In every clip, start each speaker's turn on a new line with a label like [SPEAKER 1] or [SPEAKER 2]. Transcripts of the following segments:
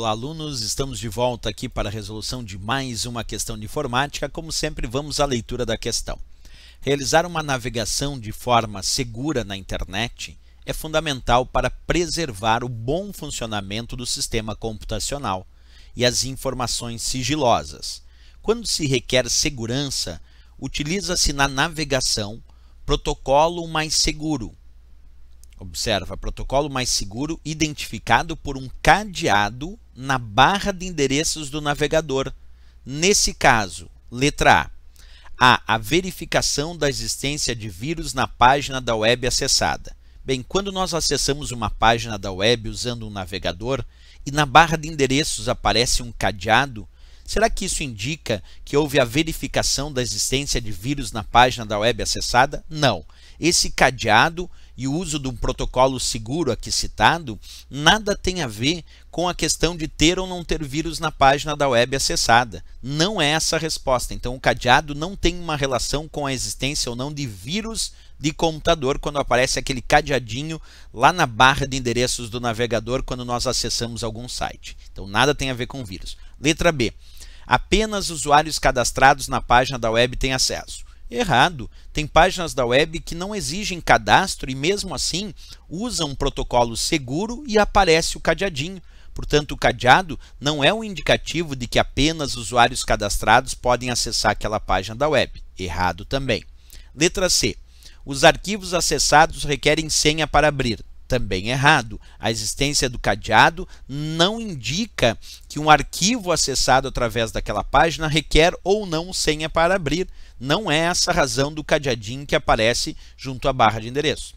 [SPEAKER 1] Olá, alunos. Estamos de volta aqui para a resolução de mais uma questão de informática. Como sempre, vamos à leitura da questão. Realizar uma navegação de forma segura na internet é fundamental para preservar o bom funcionamento do sistema computacional e as informações sigilosas. Quando se requer segurança, utiliza-se na navegação protocolo mais seguro, Observa, protocolo mais seguro identificado por um cadeado na barra de endereços do navegador. Nesse caso, letra A. A. A verificação da existência de vírus na página da web acessada. Bem, quando nós acessamos uma página da web usando um navegador e na barra de endereços aparece um cadeado, Será que isso indica que houve a verificação da existência de vírus na página da web acessada? Não. Esse cadeado e o uso de um protocolo seguro aqui citado nada tem a ver com a questão de ter ou não ter vírus na página da web acessada. Não é essa a resposta. Então, o cadeado não tem uma relação com a existência ou não de vírus de computador quando aparece aquele cadeadinho lá na barra de endereços do navegador quando nós acessamos algum site. Então, nada tem a ver com vírus. Letra B apenas usuários cadastrados na página da web têm acesso. Errado. Tem páginas da web que não exigem cadastro e, mesmo assim, usam um protocolo seguro e aparece o cadeadinho. Portanto, o cadeado não é um indicativo de que apenas usuários cadastrados podem acessar aquela página da web. Errado também. Letra C. Os arquivos acessados requerem senha para abrir também errado. A existência do cadeado não indica que um arquivo acessado através daquela página requer ou não senha para abrir. Não é essa a razão do cadeadinho que aparece junto à barra de endereço.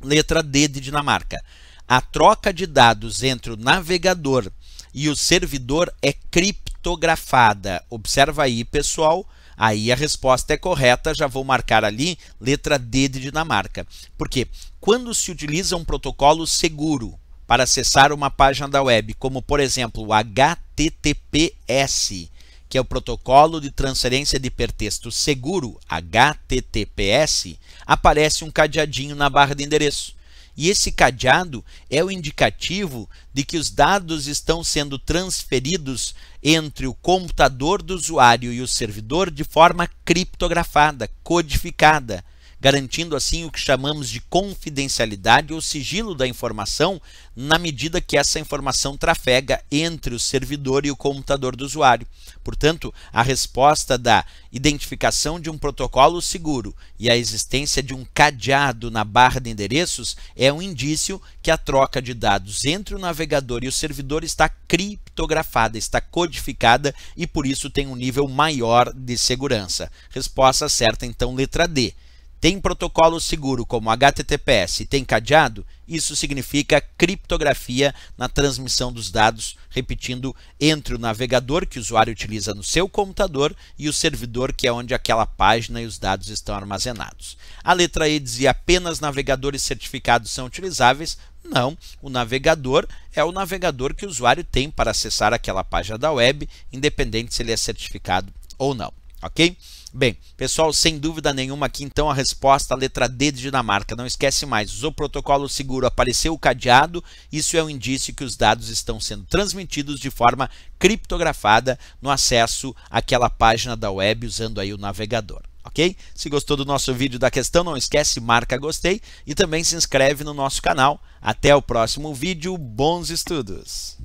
[SPEAKER 1] Letra D de Dinamarca. A troca de dados entre o navegador e o servidor é criptografada. Observa aí, pessoal, Aí a resposta é correta, já vou marcar ali letra D de Dinamarca. Porque quando se utiliza um protocolo seguro para acessar uma página da web, como por exemplo o HTTPS, que é o protocolo de transferência de hipertexto seguro, HTTPS, aparece um cadeadinho na barra de endereço. E esse cadeado é o indicativo de que os dados estão sendo transferidos entre o computador do usuário e o servidor de forma criptografada, codificada garantindo assim o que chamamos de confidencialidade ou sigilo da informação, na medida que essa informação trafega entre o servidor e o computador do usuário. Portanto, a resposta da identificação de um protocolo seguro e a existência de um cadeado na barra de endereços é um indício que a troca de dados entre o navegador e o servidor está criptografada, está codificada e por isso tem um nível maior de segurança. Resposta certa, então, letra D. Tem protocolo seguro como HTTPS e tem cadeado? Isso significa criptografia na transmissão dos dados, repetindo, entre o navegador que o usuário utiliza no seu computador e o servidor, que é onde aquela página e os dados estão armazenados. A letra E dizia apenas navegadores certificados são utilizáveis, não, o navegador é o navegador que o usuário tem para acessar aquela página da web, independente se ele é certificado ou não ok? Bem, pessoal, sem dúvida nenhuma aqui então a resposta, a letra D de Dinamarca. Não esquece mais, o protocolo seguro apareceu o cadeado, isso é um indício que os dados estão sendo transmitidos de forma criptografada no acesso àquela página da web usando aí o navegador. Ok? Se gostou do nosso vídeo da questão, não esquece, marca gostei e também se inscreve no nosso canal. Até o próximo vídeo, bons estudos!